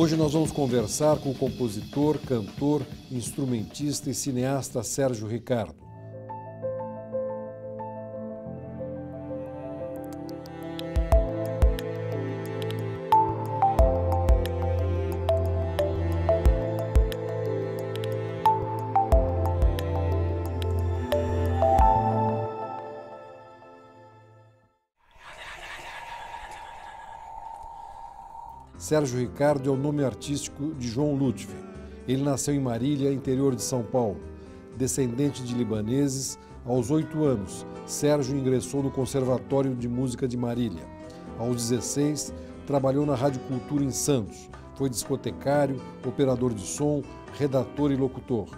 Hoje nós vamos conversar com o compositor, cantor, instrumentista e cineasta Sérgio Ricardo. Sérgio Ricardo é o nome artístico de João Ludwig. Ele nasceu em Marília, interior de São Paulo. Descendente de libaneses, aos oito anos, Sérgio ingressou no Conservatório de Música de Marília. Aos 16, trabalhou na Rádio Cultura em Santos. Foi discotecário, operador de som, redator e locutor.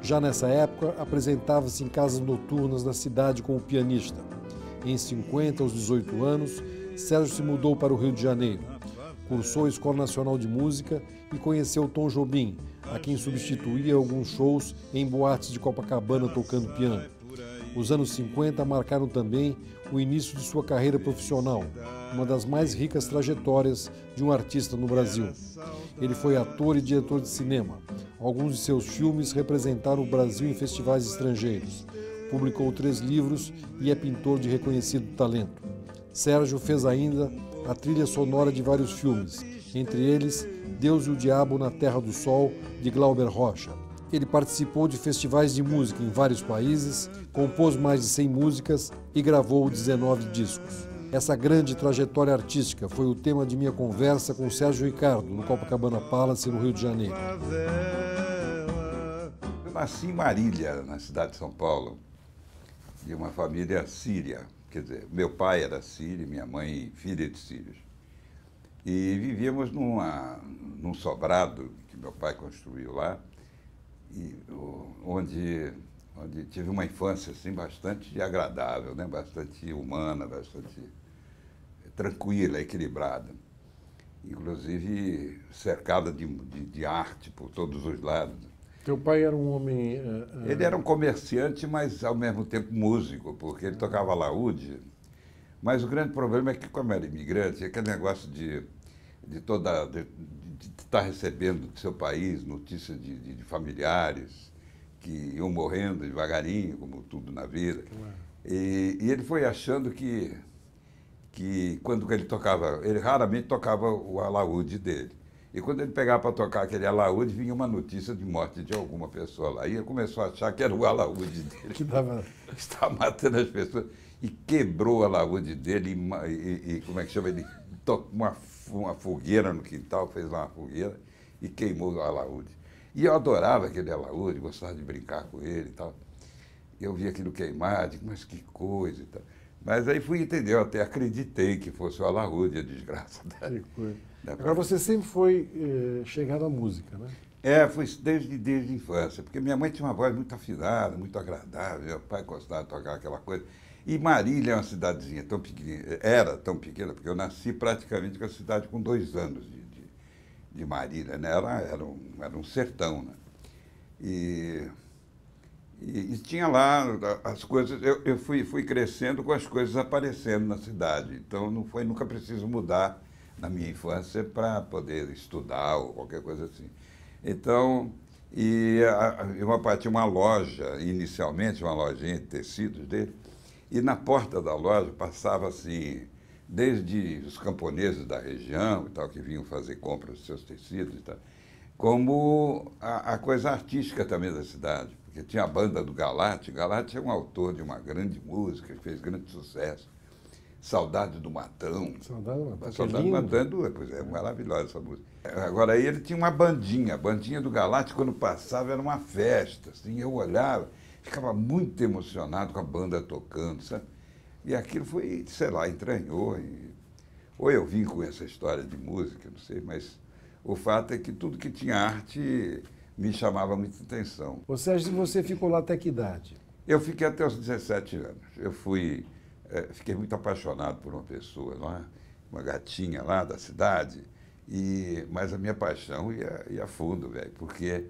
Já nessa época, apresentava-se em casas noturnas da cidade como pianista. Em 50, aos 18 anos, Sérgio se mudou para o Rio de Janeiro cursou a Escola Nacional de Música e conheceu Tom Jobim, a quem substituía alguns shows em boates de Copacabana tocando piano. Os anos 50 marcaram também o início de sua carreira profissional, uma das mais ricas trajetórias de um artista no Brasil. Ele foi ator e diretor de cinema. Alguns de seus filmes representaram o Brasil em festivais estrangeiros. Publicou três livros e é pintor de reconhecido talento. Sérgio fez ainda a trilha sonora de vários filmes, entre eles Deus e o Diabo na Terra do Sol, de Glauber Rocha. Ele participou de festivais de música em vários países, compôs mais de 100 músicas e gravou 19 discos. Essa grande trajetória artística foi o tema de minha conversa com Sérgio Ricardo, no Copacabana Palace, no Rio de Janeiro. Eu nasci em Marília, na cidade de São Paulo, de uma família síria. Quer dizer, meu pai era sírio, minha mãe filha de sírios. E vivíamos numa, num sobrado que meu pai construiu lá, e, onde, onde tive uma infância assim, bastante agradável, né? bastante humana, bastante tranquila, equilibrada. Inclusive cercada de, de, de arte por todos os lados. Teu pai era um homem. Uh, uh... Ele era um comerciante, mas ao mesmo tempo músico, porque ele tocava laúde. Mas o grande problema é que, como era imigrante, aquele negócio de de toda de, estar tá recebendo do seu país notícias de, de, de, familiares que iam morrendo devagarinho, como tudo na vida. E, e, ele foi achando que que quando ele tocava, ele raramente tocava o alaúde dele. E quando ele pegava para tocar aquele alaúde, vinha uma notícia de morte de alguma pessoa lá. E ele começou a achar que era o alaúde dele. que estava matando as pessoas. E quebrou o alaúde dele e, e, e como é que chama? Ele tocou uma, uma fogueira no quintal, fez lá uma fogueira e queimou o alaúde. E eu adorava aquele alaúde, gostava de brincar com ele e tal. Eu vi aquilo queimar, digo, mas que coisa e tal. Mas aí fui entender, eu até acreditei que fosse o Alaúde, a desgraça. Da, da Agora, você sempre foi eh, chegado à música, né? É, foi desde, desde a infância, porque minha mãe tinha uma voz muito afinada, muito agradável, meu pai gostava de tocar aquela coisa. E Marília é uma cidadezinha tão pequena, era tão pequena, porque eu nasci praticamente com a cidade com dois anos de, de, de Marília, né? Era, era, um, era um sertão, né? E e, e, tinha lá as coisas, eu, eu fui, fui crescendo com as coisas aparecendo na cidade. Então não foi nunca preciso mudar na minha infância para poder estudar ou qualquer coisa assim. Então, e uma parte uma loja, inicialmente uma lojinha de tecidos dele, e na porta da loja passava assim, desde os camponeses da região e tal, que vinham fazer compra dos seus tecidos e tal, como a, a coisa artística também da cidade tinha a banda do Galate. Galate é um autor de uma grande música, que fez grande sucesso. Saudade do Matão. Saudade do Matão. É Saudade do Matão, é pois é, é, maravilhosa essa música. Agora, aí ele tinha uma bandinha. A bandinha do Galate, quando passava, era uma festa. Assim, eu olhava, ficava muito emocionado com a banda tocando, sabe? E aquilo foi, sei lá, entranhou. E... Ou eu vim com essa história de música, não sei, mas o fato é que tudo que tinha arte me chamava muita atenção. Ô Sérgio, você ficou lá até que idade? Eu fiquei até os 17 anos. Eu fui, é, fiquei muito apaixonado por uma pessoa, lá, é? uma gatinha lá da cidade, e, mas a minha paixão ia, ia fundo, velho, porque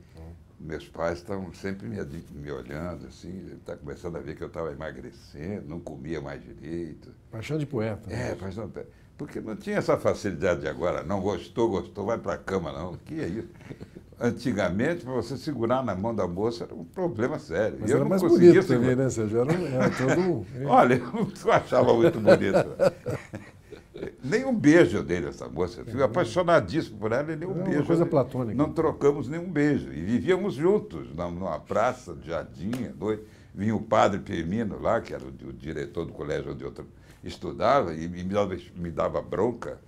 meus pais estavam sempre me, me olhando, assim, tá começando a ver que eu estava emagrecendo, não comia mais direito. Paixão de poeta. Né? É, mas... paixão de poeta. Porque não tinha essa facilidade de agora, não gostou, gostou, vai para a cama, não. O que é isso? antigamente, para você segurar na mão da moça era um problema sério. Mas eu era não mais bonito segurar. também, né, Sérgio? Era, era todo... Olha, eu não achava muito bonito. nem um beijo dele, essa moça. Fui é, apaixonadíssimo por ela e nem um é beijo. Uma coisa platônica. Não trocamos nenhum beijo. E vivíamos juntos, numa praça de Jardim, à noite. Vinha o padre Firmino lá, que era o, diretor do colégio onde eu estudava, e me dava, me dava bronca,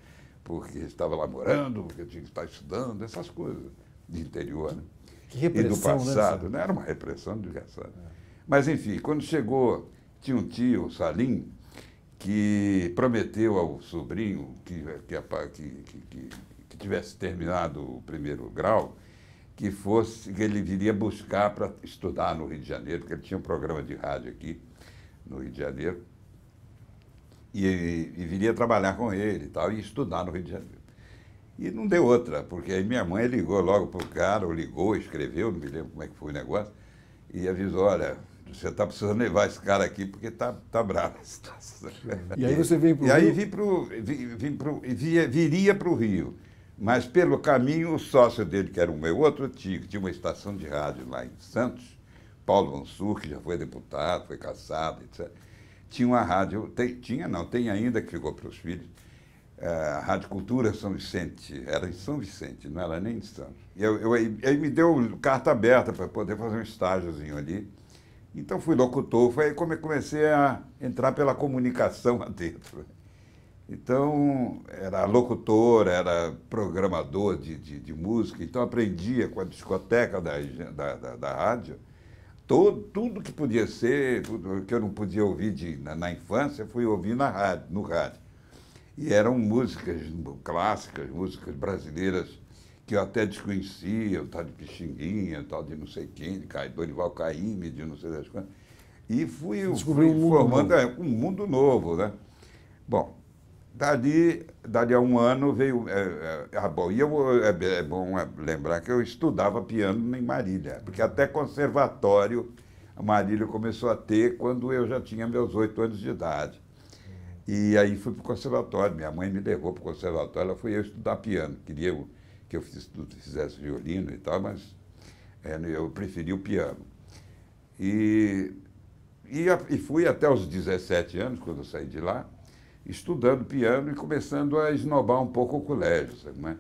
porque estava lá morando, porque tinha que estar estudando, essas coisas de interior. Né? Que repressão, e do né, passado. Né, Era uma repressão desgraçada. É. Mas, enfim, quando chegou, tinha um tio, o Salim, que prometeu ao sobrinho que, que, que, que, tivesse terminado o primeiro grau que fosse que ele viria buscar para estudar no Rio de Janeiro, porque ele tinha um programa de rádio aqui no Rio de Janeiro, e, e viria trabalhar com ele e tal, e estudar no Rio de Janeiro. E não deu outra, porque aí minha mãe ligou logo para o cara, ou ligou, escreveu, não me lembro como é que foi o negócio, e avisou, olha, você está precisando levar esse cara aqui porque tá, tá bravo a situação. E aí você veio para o Rio? E aí vim pro, vim, vim pro, via, viria para o Rio. Mas pelo caminho, o sócio dele, que era o meu outro tio, que tinha uma estação de rádio lá em Santos, Paulo Mansur, que já foi deputado, foi caçado, etc. Tinha uma rádio, tem, tinha não, tem ainda que ficou para os filhos, é, a Rádio Cultura é São Vicente, era em São Vicente, não era nem de Santos. E eu, eu, me deu carta aberta para poder fazer um estágiozinho ali. Então fui locutor, foi aí como eu comecei a entrar pela comunicação lá dentro. Então, era locutor, era programador de, de, de música, então aprendia com a discoteca da, da, da, da rádio todo, tudo que podia ser, tudo que eu não podia ouvir de, na, na infância, fui ouvir na rádio, no rádio. E eram músicas clássicas, músicas brasileiras que eu até desconhecia, o tal de Pixinguinha, o tal de não sei quem, de Dorival Caymmi, de não sei das quantas. E fui, fui um formando é, um mundo novo, né? Bom, dali, dali a um ano veio... É, é, ah, bom, e eu, é, é, é bom lembrar que eu estudava piano em Marília, porque até conservatório a Marília começou a ter quando eu já tinha meus oito anos de idade. E aí fui para o conservatório, minha mãe me levou para o conservatório, ela foi eu estudar piano, queria que eu fizesse violino e tal, mas é, né, eu preferi o piano. E, e, e, fui até os 17 anos, quando eu saí de lá, estudando piano e começando a esnobar um pouco o colégio, sabe, né?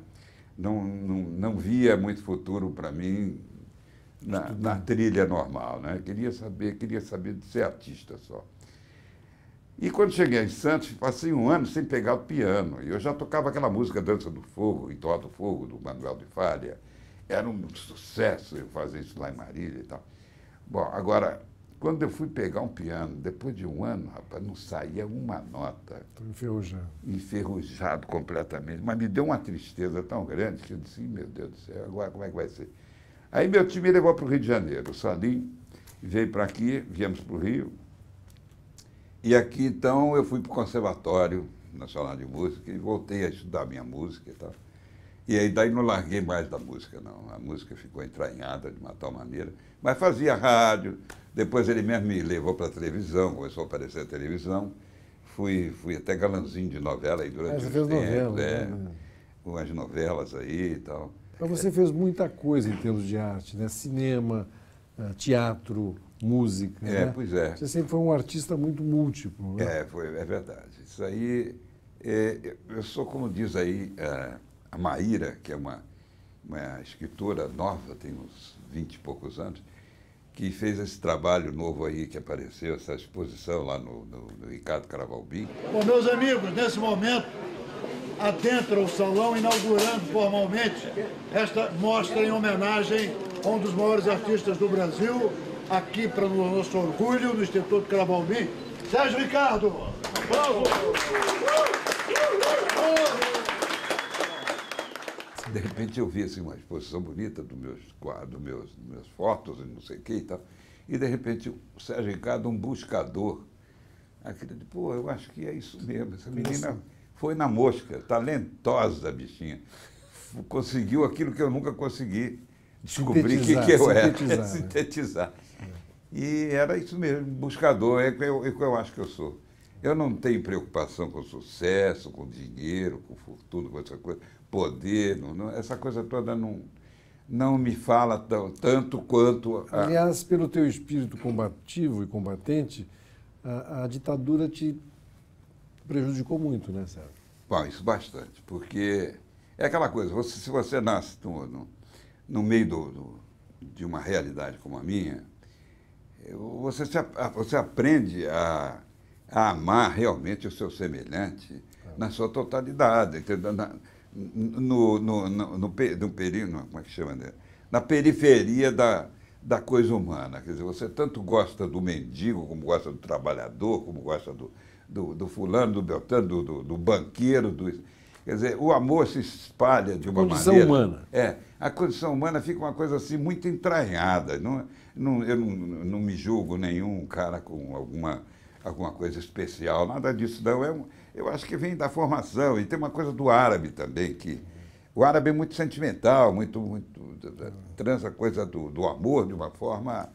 não, não, não via muito futuro para mim na, na trilha normal, né? Queria saber, queria saber de ser artista só. E quando cheguei em Santos, passei um ano sem pegar o piano. E eu já tocava aquela música Dança do Fogo, Toa do Fogo, do Manuel de Falha. Era um sucesso eu fazer isso lá em Marília e tal. Bom, agora, quando eu fui pegar um piano, depois de um ano, rapaz, não saía uma nota. Estou enferrujado. Enferrujado completamente. Mas me deu uma tristeza tão grande que eu disse, meu Deus do céu, agora como é que vai ser? Aí meu time me levou para o Rio de Janeiro. O Salim veio para aqui, viemos para o Rio. E aqui, então, eu fui para o Conservatório Nacional de Música e voltei a estudar minha música e tal. E aí daí não larguei mais da música, não. A música ficou entranhada de uma tal maneira. Mas fazia rádio, depois ele mesmo me levou para a televisão, começou a aparecer a televisão. Fui, fui até galãzinho de novela aí durante é, fez novela, é, né? umas novelas aí e tal. Mas você fez muita coisa em termos de arte, né? Cinema, eh, teatro, música. É, né? pois é. Você sempre foi um artista muito múltiplo. Né? É, foi, é verdade. Isso aí, é, eu sou, como diz aí a, é, a Maíra, que é uma, uma escritora nova, tem uns 20 e poucos anos, que fez esse trabalho novo aí que apareceu, essa exposição lá no, no, no Ricardo Carabalbim. Bom, meus amigos, nesse momento, adentra o salão inaugurando formalmente esta mostra em homenagem a um dos maiores artistas do Brasil, aqui para o nosso orgulho no Instituto Cravalmin, Sérgio Ricardo. De repente eu vi assim, uma exposição bonita dos meus quadros, dos meus, dos meus fotos e não sei o que e tal. E de repente o Sérgio Ricardo, um buscador. Aquilo de, pô, eu acho que é isso mesmo. Essa menina foi na mosca, talentosa a bichinha. Conseguiu aquilo que eu nunca consegui descobrir o que, que eu era. Né? Sintetizar. E era isso mesmo, buscador, é o eu, é que eu acho que eu sou. Eu não tenho preocupação com sucesso, com dinheiro, com fortuna, com essa coisa, poder, não, não, essa coisa toda não, não me fala tão, tanto quanto. A... Aliás, pelo teu espírito combativo e combatente, a, a ditadura te prejudicou muito, né, Sérgio? Bom, isso bastante, porque é aquela coisa, você, se você nasce no, no, no meio do, do, de uma realidade como a minha, você, se, ah, você aprende a, a, amar realmente o seu semelhante na sua totalidade, entendeu? Na, no, no, no, no, no período, como é que chama? Né? Na periferia da, da coisa humana. Quer dizer, você tanto gosta do mendigo, como gosta do trabalhador, como gosta do, do, do fulano, do beltrano, do, do, do, banqueiro. Do, quer dizer, o amor se espalha de uma maneira... A condição maneira, humana. É, a condição humana fica uma coisa assim muito entranhada. Não, é? Não, eu não, não me julgo nenhum cara com alguma, alguma coisa especial, nada disso não. É um, eu acho que vem da formação e tem uma coisa do árabe também, que o árabe é muito sentimental, muito, muito transa a coisa do, do amor de uma forma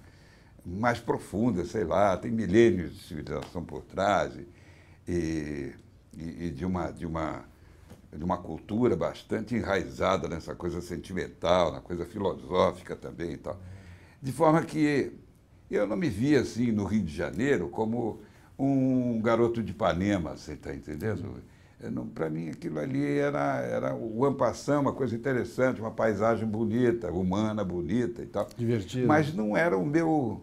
mais profunda, sei lá, tem milênios de civilização por trás e, e, e de uma... De uma de uma cultura bastante enraizada nessa coisa sentimental, na coisa filosófica também e tal. De forma que eu não me via assim no Rio de Janeiro como um garoto de Ipanema, você está entendendo? Para mim aquilo ali era, era o ampassão, uma coisa interessante, uma paisagem bonita, humana, bonita e tal. Divertido. Mas não era o meu,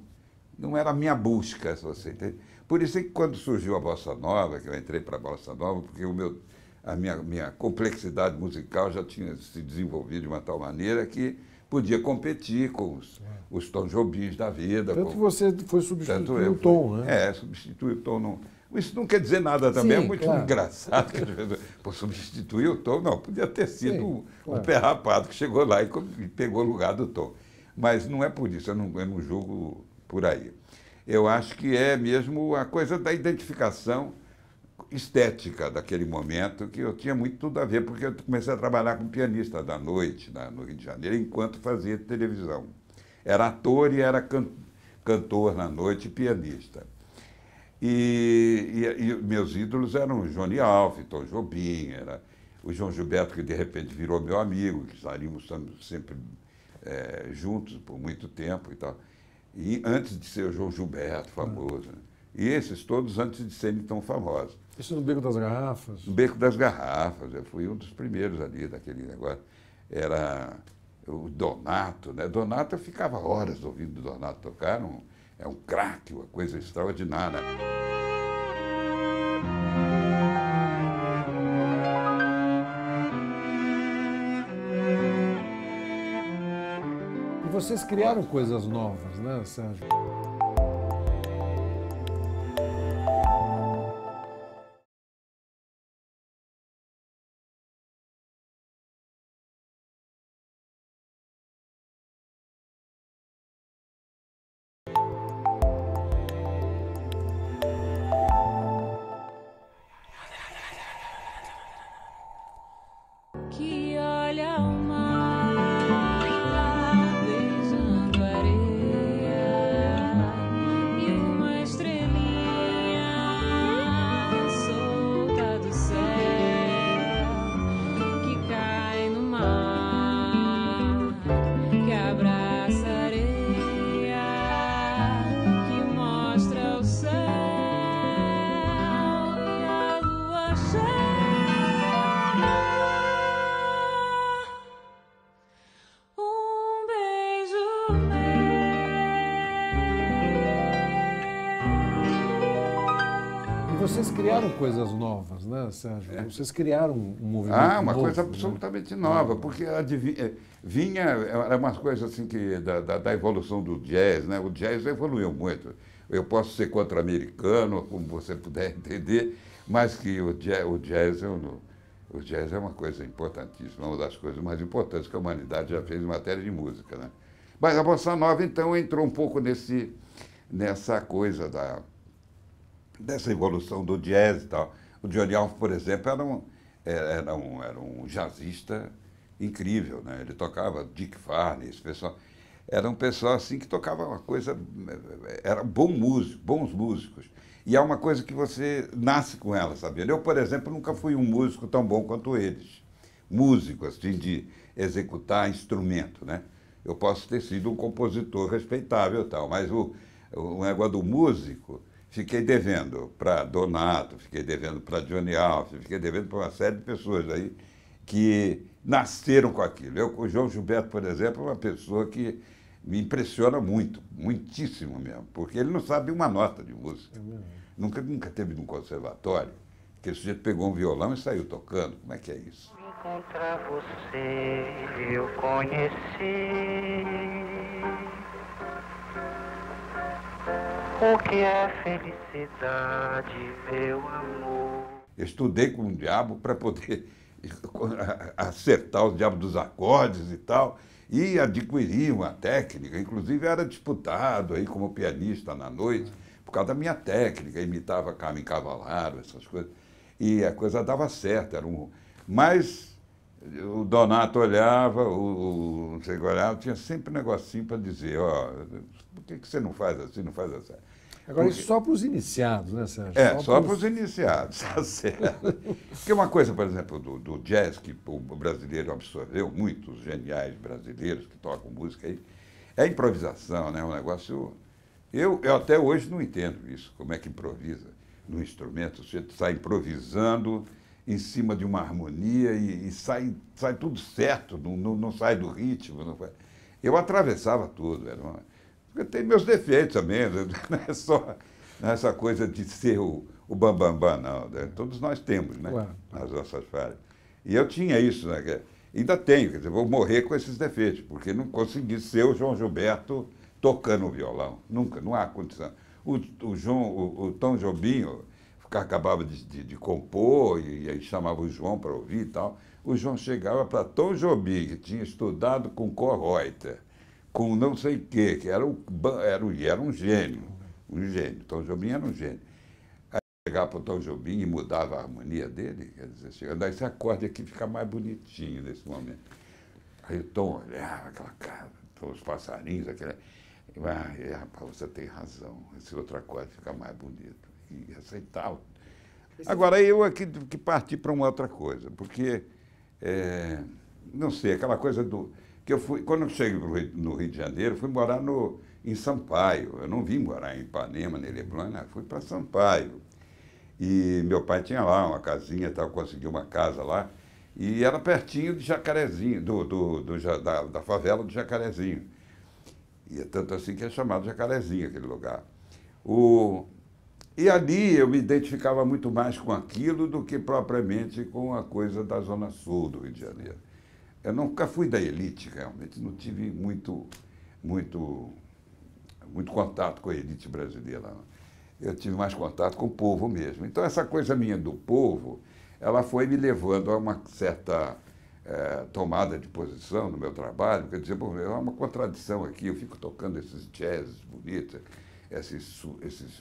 não era a minha busca, você entende? Por isso é que quando surgiu a Bossa Nova, que eu entrei para a Bossa Nova, porque o meu, a minha, minha complexidade musical já tinha se desenvolvido de uma tal maneira que podia competir com os, os Tom Jobins da vida. Tanto com, você foi substituir o Tom, né? É, substituir o Tom. Não, isso não quer dizer nada também, é Sim, é muito claro. engraçado. Que, pô, substituir o Tom, não, podia ter sido Sim, um, claro. um perrapado que chegou lá e, e, pegou o lugar do Tom. Mas não é por isso, eu não, eu não julgo por aí. Eu acho que é mesmo a coisa da identificação estética daquele momento, que eu tinha muito tudo a ver, porque eu comecei a trabalhar como pianista da noite na, no Rio de Janeiro, enquanto fazia televisão. Era ator e era can, cantor na noite e pianista. E, e, e, meus ídolos eram Johnny Alf Tom Jobim, era o João Gilberto, que de repente virou meu amigo, que estaríamos sempre é, juntos por muito tempo e tal. E antes de ser o João Gilberto, famoso. Né? E esses todos antes de serem tão famosos. Isso no Beco das Garrafas? No Beco das Garrafas, eu fui um dos primeiros ali daquele negócio. Era o Donato, né? Donato, eu ficava horas ouvindo o Donato tocar, um, é um craque, uma coisa extraordinária. E vocês criaram coisas novas, né, Sérgio? coisas novas, né, Sérgio? É. Vocês criaram um movimento Ah, uma novo, coisa né? absolutamente né? nova, porque adivinha, eh, vinha, era uma coisa assim que, da, da, da, evolução do jazz, né? O jazz evoluiu muito. Eu posso ser contra-americano, como você puder entender, mas que o jazz, o jazz O jazz é uma coisa importantíssima, uma das coisas mais importantes que a humanidade já fez em matéria de música, né? Mas a bossa nova então entrou um pouco nesse nessa coisa da dessa evolução do jazz e tal. O Johnny Alf por exemplo, era um, é, era um, era um jazzista incrível, né? Ele tocava Dick Farney, esse pessoal. Era um pessoal assim que tocava uma coisa, era bom músico, bons músicos. E é uma coisa que você nasce com ela, sabia? Eu, por exemplo, nunca fui um músico tão bom quanto eles. Músico, assim, de executar instrumento, né? Eu posso ter sido um compositor respeitável e tal, mas o, o negócio do músico, Fiquei devendo para Donato, fiquei devendo para Johnny Alves, fiquei devendo para uma série de pessoas aí que nasceram com aquilo. Eu, o João Gilberto, por exemplo, é uma pessoa que me impressiona muito, muitíssimo mesmo, porque ele não sabe uma nota de música. É nunca, nunca teve num conservatório que esse sujeito pegou um violão e saiu tocando. Como é que é isso? Encontrar você, eu conheci. o que é felicidade, meu amor. Eu estudei com o diabo para poder acertar os diabos dos acordes e tal, e adquiri uma técnica, inclusive era disputado aí como pianista na noite, por causa da minha técnica, imitava Carmen Cavalaro, essas coisas, e a coisa dava certo, era um... Mas o Donato olhava, o, o não sei olhava, tinha sempre um negocinho para dizer, ó, oh, por que, que você não faz assim, não faz assim? Agora, Porque... isso só para os iniciados, né, Sérgio? É, só, para os iniciados, tá certo. Porque uma coisa, por exemplo, do, do, jazz, que o brasileiro absorveu, muitos geniais brasileiros que tocam música aí, é a improvisação, né? É um negócio. Eu, eu até hoje não entendo isso, como é que improvisa no instrumento, você sai improvisando em cima de uma harmonia e, e sai, sai tudo certo, não, não, não, sai do ritmo. Não... Eu atravessava tudo, era uma porque tem meus defeitos também, não é só essa é coisa de ser o, o bambambam, não. Né? Todos nós temos, né? Nas nossas falhas. E eu tinha isso, né? Que ainda tenho, quer dizer, vou morrer com esses defeitos, porque não consegui ser o João Gilberto tocando o violão. Nunca, não há condição. O, o, João, o, o Tom Jobinho acabava de, de, de compor e, aí chamava o João para ouvir e tal. O João chegava para Tom Jobim, que tinha estudado com Kohl com não sei o quê, que era, o, era, era um gênio, um gênio. Tom Jobim era um gênio. Aí chegava para o Tom Jobim e mudava a harmonia dele, quer dizer, chegando, esse acorde aqui fica mais bonitinho nesse momento. Aí o Tom olhava aquela cara, os passarinhos, aquela. Ah, é, rapaz, você tem razão, esse outro acorde fica mais bonito. E aceitava. Agora, eu aqui é que parti para uma outra coisa, porque, é, não sei, aquela coisa do que eu fui, quando eu cheguei Rio, no Rio de Janeiro, fui morar no, em Sampaio. Eu não vim morar em Ipanema, nem Leblon, fui para Sampaio. E meu pai tinha lá uma casinha, tal, conseguiu uma casa lá. E era pertinho de Jacarezinho, do, do, do da, da, favela do Jacarezinho. E é tanto assim que é chamado Jacarezinho aquele lugar. O, e ali eu me identificava muito mais com aquilo do que propriamente com a coisa da Zona Sul do Rio de Janeiro eu nunca fui da elite, realmente, não tive muito, muito, muito contato com a elite brasileira. Não. Eu tive mais contato com o povo mesmo. Então, essa coisa minha do povo, ela foi me levando a uma certa é, tomada de posição no meu trabalho, quer dizer, bom, é uma contradição aqui, eu fico tocando esses jazz bonitos, esses, esses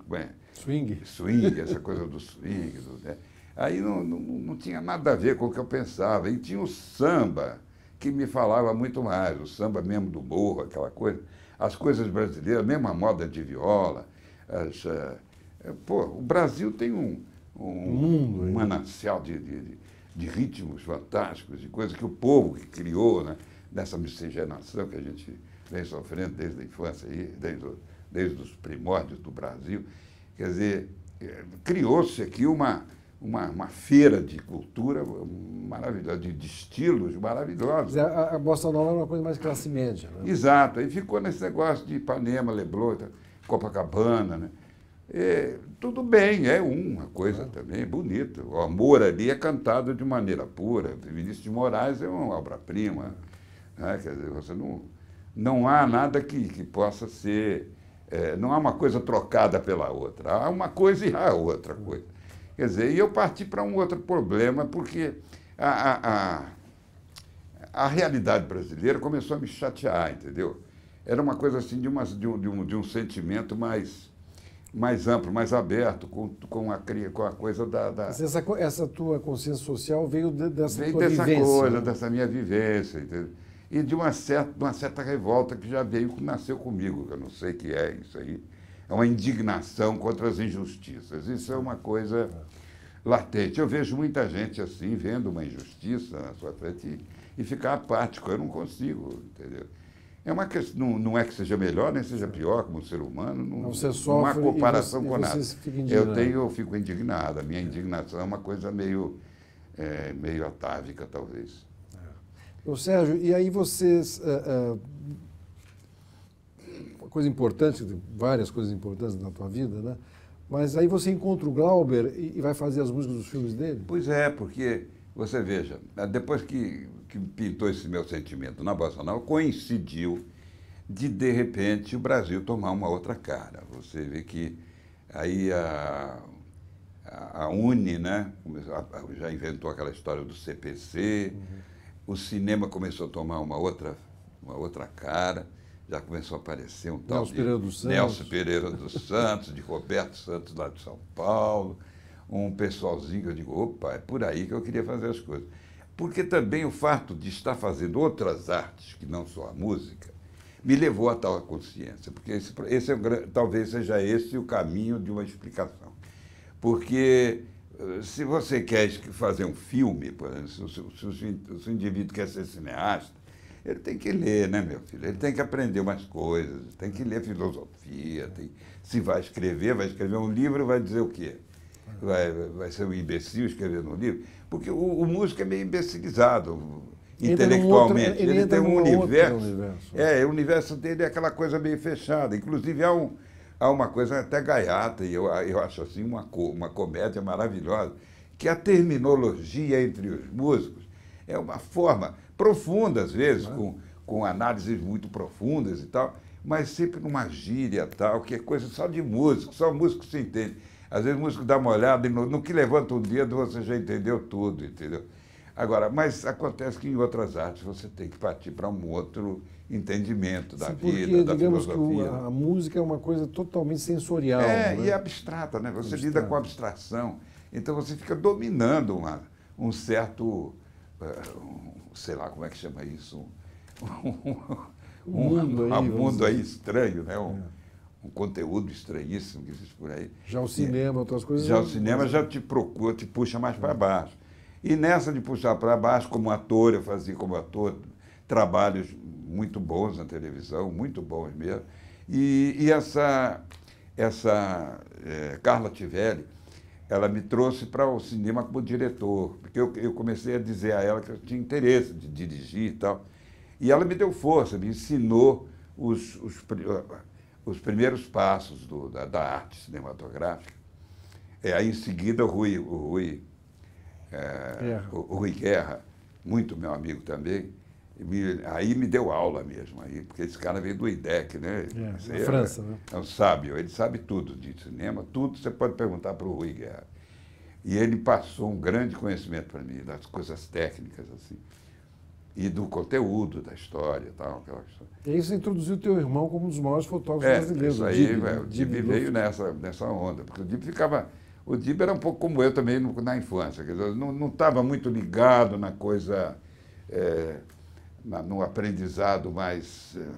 como é? swing, swing essa coisa do swing, do, né? Aí não, não, não tinha nada a ver com o que eu pensava. E tinha o samba, que me falava muito mais, o samba mesmo do morro, aquela coisa. As coisas brasileiras, mesmo a moda de viola. As, uh, pô, o Brasil tem um, um, um mundo, um manancial de, de, de, ritmos fantásticos, de coisas que o povo que criou, né? Nessa miscigenação que a gente vem sofrendo desde a infância, aí, desde, desde os primórdios do Brasil. Quer dizer, eh, criou-se aqui uma uma, uma feira de cultura maravilhosa, de, de estilos maravilhosos. A, a Bossa Nova era uma coisa mais classe média. Né? Exato, aí ficou nesse negócio de Ipanema, Leblon, tá, Copacabana, né? tudo bem, é uma coisa é. também bonita. O amor ali é cantado de maneira pura. Vinícius de Moraes é uma obra-prima. Né? Quer dizer, você não, não há nada que, que possa ser. É, não há uma coisa trocada pela outra. Há uma coisa e há outra coisa. Quer dizer, e eu parti para um outro problema, porque a, a, a, a, realidade brasileira começou a me chatear, entendeu? Era uma coisa assim de, uma, de, um, de, um, de um sentimento mais, mais amplo, mais aberto, com, com, a, com a coisa da. da... Mas essa, essa tua consciência social veio de, dessa veio dessa vivência, coisa, né? dessa minha vivência, entendeu? E de uma certa, uma certa revolta que já veio, que nasceu comigo, que eu não sei o que é isso aí é uma indignação contra as injustiças. Isso é uma coisa latente. Eu vejo muita gente assim, vendo uma injustiça na sua frente e, e ficar apático. Eu não consigo, entendeu? É uma questão, não, não é que seja melhor nem seja pior como ser humano, não, não você não há comparação você, com nada. Eu tenho, eu fico indignado. A minha indignação é uma coisa meio, é, meio atávica, talvez. É. Ô, Sérgio, e aí vocês uh, uh, coisa importante, várias coisas importantes na tua vida, né? Mas aí você encontra o Glauber e, e vai fazer as músicas dos filmes dele? Pois é, porque você veja, eh, depois que, que pintou esse meu sentimento na Bossa Nova, coincidiu de, de repente, o Brasil tomar uma outra cara. Você vê que aí a, a Uni, né, já inventou aquela história do CPC, uhum. o cinema começou a tomar uma outra, uma outra cara já começou a aparecer um tal Nelson de Pereira dos Nelson Pereira dos Santos, de Roberto Santos lá de São Paulo, um pessoalzinho que eu digo, opa, é por aí que eu queria fazer as coisas. Porque também o fato de estar fazendo outras artes, que não só a música, me levou a tal consciência, porque esse, esse é talvez seja esse o caminho de uma explicação. Porque eh, se você quer fazer um filme, por exemplo, se, se, se, se o indivíduo quer ser cineasta, ele tem que ler, né, meu filho? Ele tem que aprender umas coisas, tem que ler filosofia, tem... se vai escrever, vai escrever um livro, vai dizer o quê? Vai, vai ser um imbecil escrevendo um livro? Porque o, o músico é meio imbecilizado intelectualmente. Outro, ele, ele tem um universo, universo. É, o universo dele é aquela coisa meio fechada. Inclusive, há, um, há uma coisa até gaiata, e eu, eu acho assim uma, uma comédia maravilhosa, que a terminologia entre os músicos é uma forma profunda às vezes, com, com análises muito profundas e tal, mas sempre numa gíria tal, que é coisa só de músico, só músico se entende. Às vezes o músico dá uma olhada e no, no que levanta um dedo você já entendeu tudo, entendeu? Agora, mas acontece que em outras artes você tem que partir para um outro entendimento da Sim, porque, vida, da filosofia. Que o, a música é uma coisa totalmente sensorial. É, né? e é abstrata, né? Você abstrata. lida com abstração. Então você fica dominando uma, um certo. Eh, sei lá como é que chama isso, um, um, mundo, aí, um mundo aí estranho, né? Um, é. um, conteúdo estranhíssimo que existe por aí. Já o cinema, é. outras coisas. Já o né? cinema já te procura, te puxa mais é. para baixo. E nessa de puxar para baixo, como ator, eu fazia como ator trabalhos muito bons na televisão, muito bons mesmo. E, e essa, essa eh, Carla Tivelli, ela me trouxe para o cinema como diretor, porque eu, eu comecei a dizer a ela que eu tinha interesse de dirigir e tal. E ela me deu força, me ensinou os, os, ah, os primeiros passos do, da, da, arte cinematográfica. É, aí em seguida o Rui, o Rui, é, o Rui Guerra, muito meu amigo também, me, aí me deu aula mesmo, aí, porque esse cara veio do IDEC, né? É, é França, é, né? É um sábio, ele sabe tudo de cinema, tudo você pode perguntar para o Rui Guerra. E ele passou um grande conhecimento para mim, das coisas técnicas, assim, e do conteúdo da história tal. Aquela história. E isso introduziu teu irmão como um dos maiores fotógrafos é, brasileiros. Isso aí, Dib, né? velho, o Dib veio né? nessa, nessa onda, porque o Dib ficava. O Dib era um pouco como eu também na infância, quer dizer, não estava muito ligado na coisa. É, na, no aprendizado mais, eh,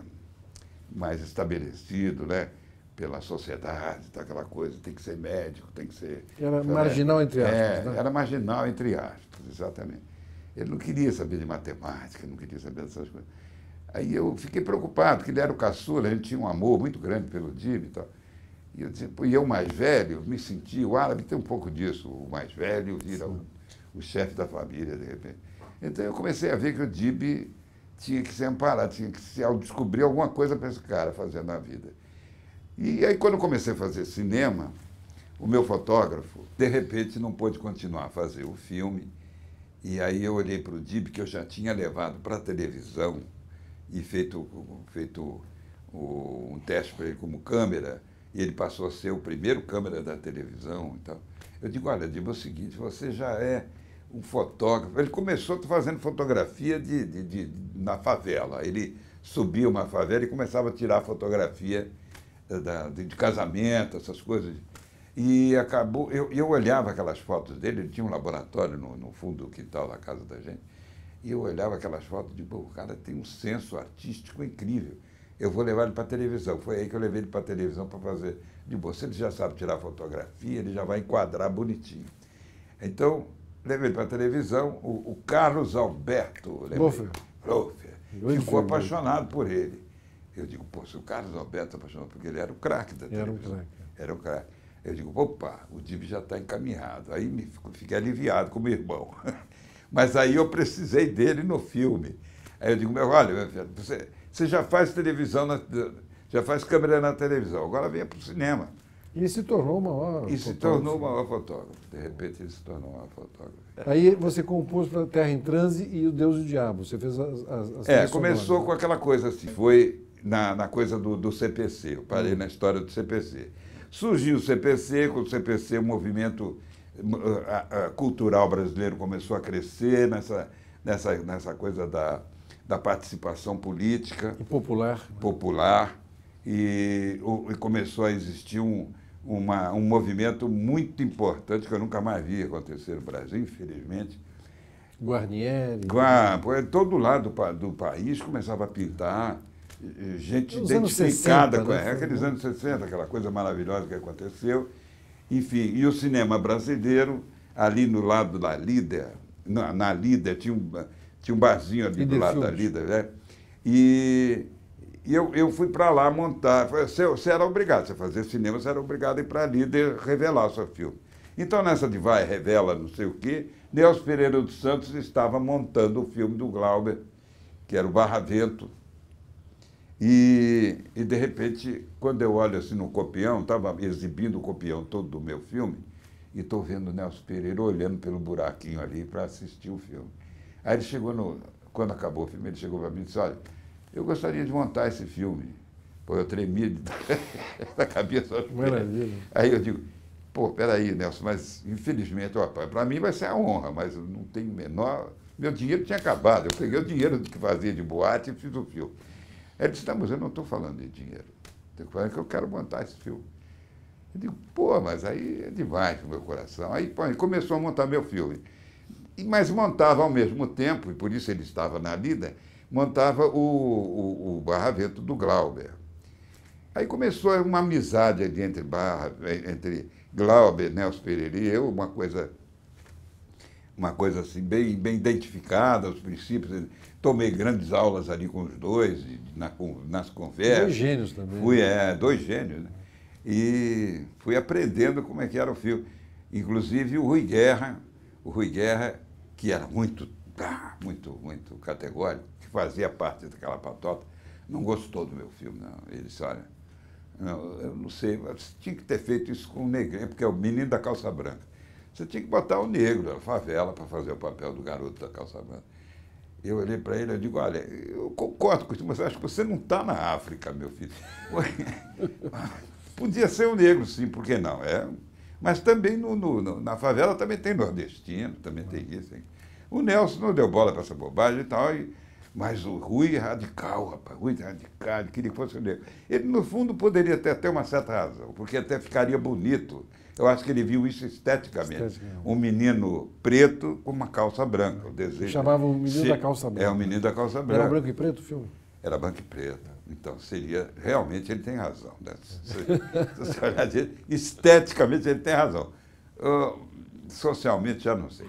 mais estabelecido, né? pela sociedade, tá aquela coisa, tem que ser médico, tem que ser... Era sabe? marginal entre aspas, é, né? Era marginal entre aspas, exatamente. Ele não queria saber de matemática, não queria saber dessas coisas. Aí eu fiquei preocupado, porque ele era o caçula, ele tinha um amor muito grande pelo Dib e tal. E eu, disse, pô, e eu mais velho, me senti, o árabe tem um pouco disso, o mais velho vira o, o chefe da família, de repente. Então eu comecei a ver que o Dib tinha que se amparar, tinha que se descobrir alguma coisa para esse cara fazer na vida. E aí, quando eu comecei a fazer cinema, o meu fotógrafo, de repente, não pôde continuar a fazer o filme. E aí eu olhei para o DIB, que eu já tinha levado para a televisão e feito, feito o, um teste para ele como câmera, e ele passou a ser o primeiro câmera da televisão. Então, eu digo, olha, DIB, é o seguinte, você já é um fotógrafo. Ele começou fazendo fotografia de, de, de, na favela. Ele subia uma favela e começava a tirar fotografia eh, da, de, de, casamento, essas coisas. E acabou. Eu, eu olhava aquelas fotos dele, ele tinha um laboratório no, no fundo do quintal da casa da gente. E eu olhava aquelas fotos de, o cara tem um senso artístico incrível. Eu vou levar ele para a televisão. Foi aí que eu levei ele para a televisão para fazer. De boa, se ele já sabe tirar fotografia, ele já vai enquadrar bonitinho. Então, levei para a televisão o, o Carlos Alberto Lofer. Ficou apaixonado por ele. Eu digo, pô, se o Carlos Alberto apaixonou, porque ele era o craque da televisão. É. Era um craque. Era um craque. Eu digo, opa, o DIB já está encaminhado. Aí me, fiquei aliviado com o meu irmão. Mas aí eu precisei dele no filme. Aí eu digo, meu, olha, meu filho, você, você já faz televisão, na, já faz câmera na televisão, agora venha para o cinema. E se tornou o maior E se tornou o maior fotógrafo. De repente ele se tornou o maior fotógrafo. Aí você compôs para Terra em Transe e o Deus e o Diabo. Você fez as, as, as É, começou com aquela coisa assim, foi na, na coisa do, do CPC. Eu parei na história do CPC. Surgiu o CPC, com o CPC o movimento hum, cultural brasileiro começou a crescer nessa, nessa, nessa coisa da, da participação política. E popular. Né? Popular. E, e, começou a existir um, uma, um movimento muito importante que eu nunca mais vi acontecer no Brasil, infelizmente. Guarnieri. Guar, é todo lado do país começava a pintar gente Os identificada 60, com né? aqueles anos 60, aquela coisa maravilhosa que aconteceu. Enfim, e o cinema brasileiro, ali no lado da Líder, na, na Líder, tinha um, tinha um barzinho ali do lado Filmes. da Líder, né? E e eu, eu fui para lá montar. Você, você era obrigado, você fazia cinema, você era obrigado a ir para ali de revelar o seu filme. Então, nessa de vai, revela, não sei o quê, Nelson Pereira dos Santos estava montando o filme do Glauber, que era o Barravento. E, e de repente, quando eu olho assim no copião, estava exibindo o copião todo do meu filme, e estou vendo o Nelson Pereira olhando pelo buraquinho ali para assistir o filme. Aí ele chegou no. Quando acabou o filme, ele chegou para mim e disse, olha, eu gostaria de montar esse filme. Pô, eu tremi da cabeça. Maravilha. Aí eu digo, pô, peraí, Nelson, mas infelizmente, para mim vai ser a honra, mas eu não tenho menor. Meu dinheiro tinha acabado. Eu peguei o dinheiro que fazia de boate e fiz o filme. Ele disse, não, mas eu não estou falando de dinheiro. Estou falando é que eu quero montar esse filme. Eu digo, pô, mas aí é demais o meu coração. Aí pô, começou a montar meu filme. E, mas montava ao mesmo tempo, e por isso ele estava na lida, montava o, o, o Barravento do Glauber. Aí começou uma amizade ali entre Barra, entre Glauber, Nelson Pereira e eu, uma coisa, uma coisa assim, bem, bem identificada, os princípios. Tomei grandes aulas ali com os dois, na, nas conversas. Dois gênios também. Fui, né? é, dois gênios, né? E fui aprendendo como é que era o filme. Inclusive o Rui Guerra, o Rui Guerra, que era muito, muito, muito categórico, fazia parte daquela patota, não gostou do meu filme, não. Ele disse, olha, não, eu não sei, você tinha que ter feito isso com o negro, porque é o menino da calça branca. Você tinha que botar o negro na favela para fazer o papel do garoto da calça branca. Eu olhei para ele e digo, olha, eu concordo com isso, mas acho que você não está na África, meu filho. Podia ser um negro, sim, por que não? É. Mas também no, no, na favela também tem nordestino, também tem isso. Hein? O Nelson não deu bola para essa bobagem e tal, e mas o Rui é radical, rapaz, Rui é radical, ele queria que fosse negro. Ele, no fundo, poderia ter até uma certa razão, porque até ficaria bonito. Eu acho que ele viu isso esteticamente. esteticamente. Um menino preto com uma calça branca, o desejo. Chamava o menino Se... da calça branca. É, o menino da calça branca. Era branco e preto o filme? Era branco e preto. Então seria, realmente ele tem razão. Né? Se, se esteticamente ele tem razão. Uh, socialmente já não sei.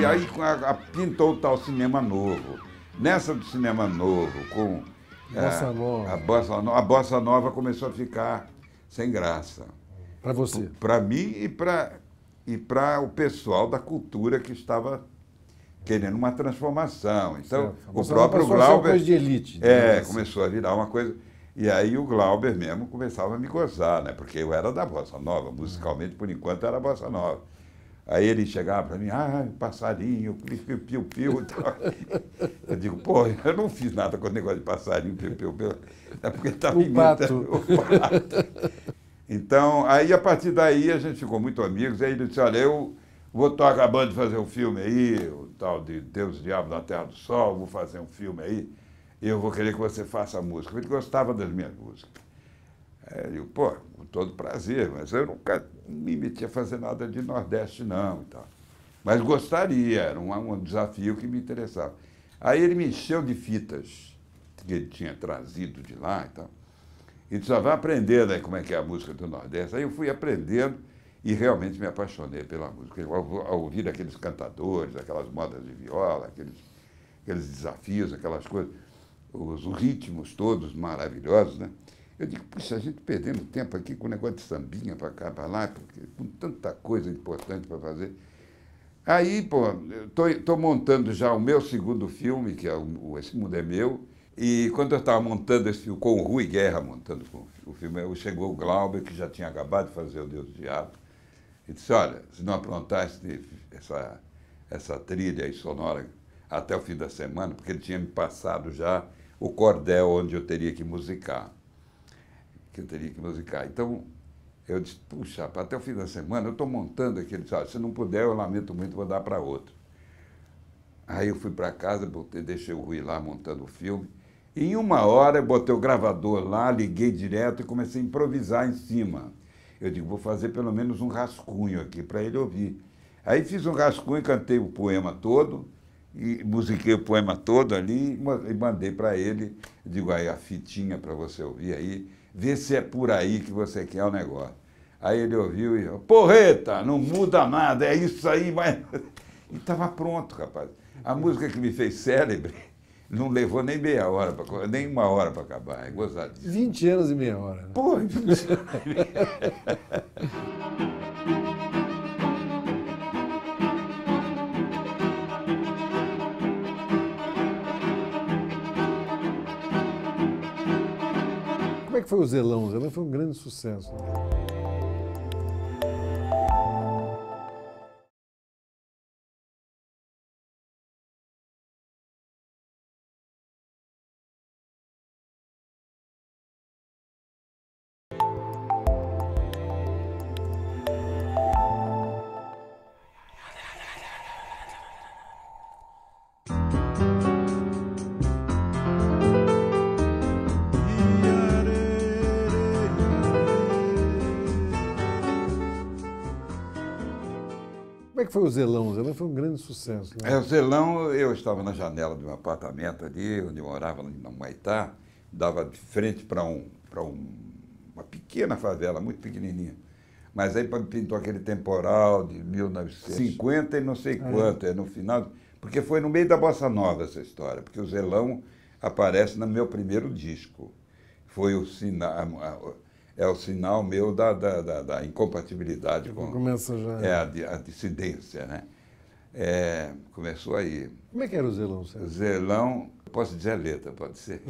E aí a, a, pintou o tal cinema novo. Nessa do cinema novo, com é, bossa nova. A, bossa nova a bossa nova começou a ficar sem graça. Para você? Para mim e para e para o pessoal da cultura que estava querendo uma transformação. Então, é, o próprio Glauber coisa de elite. É, assim. começou a virar uma coisa. E aí o Glauber mesmo começava a me gozar, né? Porque eu era da bossa nova, musicalmente por enquanto era bossa nova. Aí ele chegava para mim, ah, passarinho, piu-piu-piu. eu digo, pô, eu não fiz nada com o negócio de passarinho, piu-piu-piu. É porque estava tá em né? pato. Mim, Então, aí a partir daí a gente ficou muito amigos. Aí ele disse, olha, eu vou acabando de fazer um filme aí, o tal de Deus, Diabo na Terra do Sol, vou fazer um filme aí. Eu vou querer que você faça música. Ele gostava das minhas músicas. Aí eu digo, pô, todo prazer, mas eu nunca me meti a fazer nada de Nordeste, não. E tal. Mas gostaria, era um, um desafio que me interessava. Aí ele me encheu de fitas que ele tinha trazido de lá e tal. E disse, ah, vai aprendendo né, aí como é que é a música do Nordeste. Aí eu fui aprendendo e realmente me apaixonei pela música. Ao, ao ouvir aqueles cantadores, aquelas modas de viola, aqueles, aqueles desafios, aquelas coisas, os ritmos todos maravilhosos, né? Eu digo, puxa, a gente perdendo tempo aqui com o negócio de sambinha para cá, para lá, porque, com tanta coisa importante para fazer. Aí, pô, estou montando já o meu segundo filme, que é o, Esse Mundo é Meu, e quando eu estava montando esse filme, com o Rui Guerra montando o filme, chegou o Glauber, que já tinha acabado de fazer O Deus do Diabo, e disse, olha, se não aprontar esse, essa, essa trilha aí sonora até o fim da semana, porque ele tinha me passado já o cordel onde eu teria que musicar que eu teria que musicar. Então, eu disse, puxa, até o fim da semana eu estou montando aquele, sabe, se não puder, eu lamento muito, vou dar para outro. Aí eu fui para casa, botei, deixei o Rui lá montando o filme. E em uma hora eu botei o gravador lá, liguei direto e comecei a improvisar em cima. Eu digo, vou fazer pelo menos um rascunho aqui para ele ouvir. Aí fiz um rascunho, cantei o poema todo, e musiquei o poema todo ali e mandei para ele. Eu digo, aí a fitinha para você ouvir aí vê se é por aí que você quer o negócio. Aí ele ouviu e falou, porreta, não muda nada, é isso aí, mas... E estava pronto, rapaz. A música que me fez célebre não levou nem meia hora, pra, nem uma hora para acabar, é 20 anos e meia hora. Né? Pô, 20 anos e meia. que foi o Zelão? O Zelão foi um grande sucesso. que foi o Zelão? O Zelão foi um grande sucesso. Né? É, o Zelão, eu estava na janela de um apartamento ali, onde eu morava, na Maitá, dava de frente para um, um, uma pequena favela, muito pequenininha. Mas aí pintou aquele temporal de 1950 e não sei é. quanto, é no final. Porque foi no meio da Bossa Nova essa história, porque o Zelão aparece no meu primeiro disco. Foi o sinal é o sinal meu da, da, da, da incompatibilidade com Começa já... é, né? a, a dissidência, né? É, começou aí. Como é que era o Zelão? Sérgio? Zelão, posso dizer a letra, pode ser.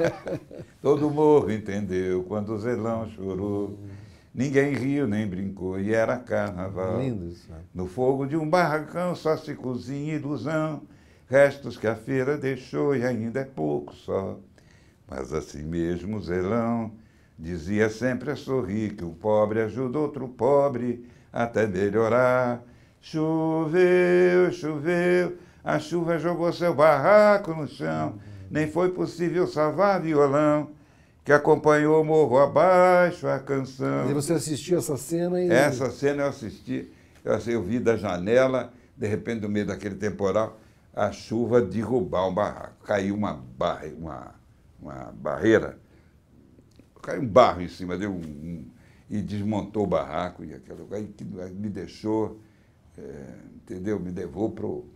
Todo morro entendeu quando o Zelão chorou. Ninguém riu nem brincou e era carnaval. Lindo isso. Né? No fogo de um barracão só se cozinha ilusão. Restos que a feira deixou e ainda é pouco só. Mas assim mesmo, Zelão, Dizia sempre a sorrir que o pobre ajuda outro pobre até melhorar. Choveu, choveu, a chuva jogou seu barraco no chão. Nem foi possível salvar violão que acompanhou morro abaixo a canção. E você assistiu essa cena? E... Essa cena eu assisti, eu, assisti, eu vi da janela, de repente, no meio daquele temporal, a chuva derrubar um barraco. Caiu uma, barre, uma, uma barreira Caiu um barro em cima deu um, e desmontou o barraco e aquela coisa, que me deixou, é, entendeu? Me levou para o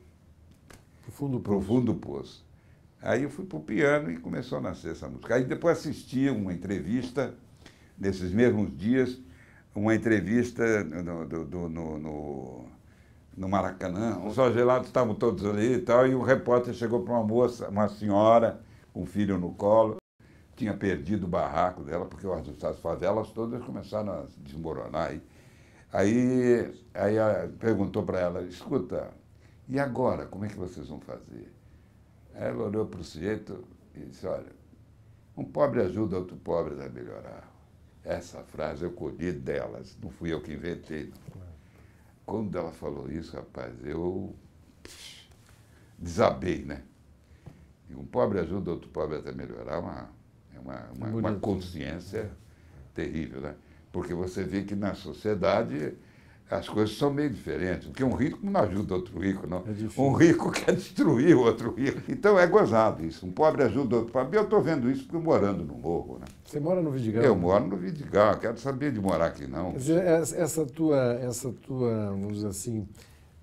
fundo, pro fundo do poço. Aí eu fui para o piano e começou a nascer essa música. Aí depois assisti uma entrevista, nesses mesmos dias, uma entrevista no, do, do, no, no, no, Maracanã. Os gelados estavam todos ali e tal, e o repórter chegou para uma moça, uma senhora, com um filho no colo tinha perdido o barraco dela, porque as favelas todas começaram a desmoronar. Aí, aí, aí perguntou para ela, escuta, e agora, como é que vocês vão fazer? Ela olhou para o sujeito e disse, olha, um pobre ajuda outro pobre a melhorar. Essa frase eu colhi delas, não fui eu que inventei. Não. Quando ela falou isso, rapaz, eu desabei, né? Um pobre ajuda outro pobre a melhorar, uma, é uma, uma, uma consciência terrível, né? Porque você vê que na sociedade as coisas são meio diferentes, porque um rico não ajuda outro rico, não. É um rico quer destruir o outro rico. Então é gozado isso. Um pobre ajuda outro pobre. Eu estou vendo isso porque morando no morro, né? Você mora no Vidigal? Eu moro no Vidigal, quero saber de morar aqui não. Quer dizer, essa tua, essa tua, vamos dizer assim,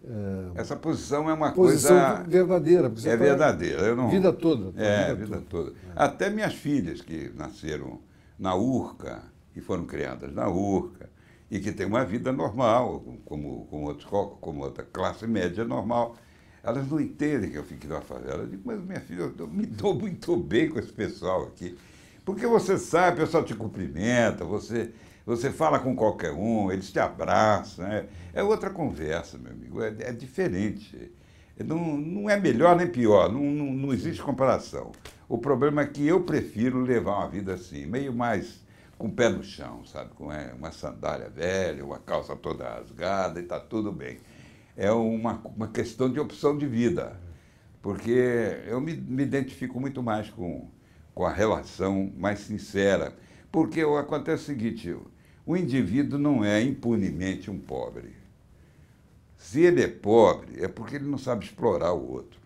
é, Essa posição é uma posição coisa. verdadeira. Porque é verdadeira. Eu não... Vida toda. Tá, é, vida, vida toda. toda. Até minhas filhas que nasceram na URCA, e foram criadas na URCA, e que têm uma vida normal, como, como, outros, como outra classe média normal, elas não entendem que eu fiquei na favela. Eu digo, mas minha filha, eu me dou muito bem com esse pessoal aqui. Porque você sabe, o pessoal te cumprimenta, você você fala com qualquer um, eles te abraçam. É, é outra conversa, meu amigo. É, é diferente. Não, não é melhor nem pior, não, não, não existe comparação. O problema é que eu prefiro levar uma vida assim, meio mais com o pé no chão, sabe? Com é, uma sandália velha, uma calça toda rasgada e está tudo bem. É uma, uma questão de opção de vida, porque eu me, me identifico muito mais com, com a relação mais sincera. Porque acontece o seguinte, o indivíduo não é impunemente um pobre. Se ele é pobre, é porque ele não sabe explorar o outro.